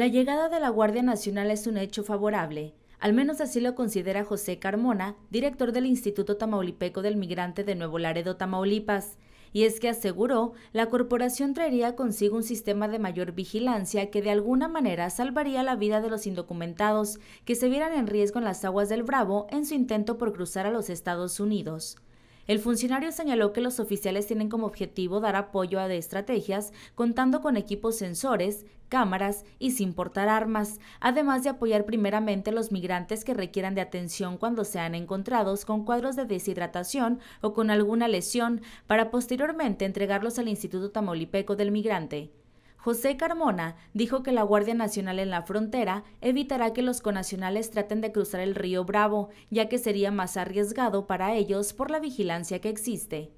La llegada de la Guardia Nacional es un hecho favorable, al menos así lo considera José Carmona, director del Instituto Tamaulipeco del Migrante de Nuevo Laredo, Tamaulipas. Y es que aseguró, la corporación traería consigo un sistema de mayor vigilancia que de alguna manera salvaría la vida de los indocumentados que se vieran en riesgo en las aguas del Bravo en su intento por cruzar a los Estados Unidos. El funcionario señaló que los oficiales tienen como objetivo dar apoyo a de estrategias, contando con equipos sensores, cámaras y sin portar armas, además de apoyar primeramente a los migrantes que requieran de atención cuando sean encontrados con cuadros de deshidratación o con alguna lesión, para posteriormente entregarlos al Instituto Tamaulipeco del Migrante. José Carmona dijo que la Guardia Nacional en la frontera evitará que los conacionales traten de cruzar el río Bravo, ya que sería más arriesgado para ellos por la vigilancia que existe.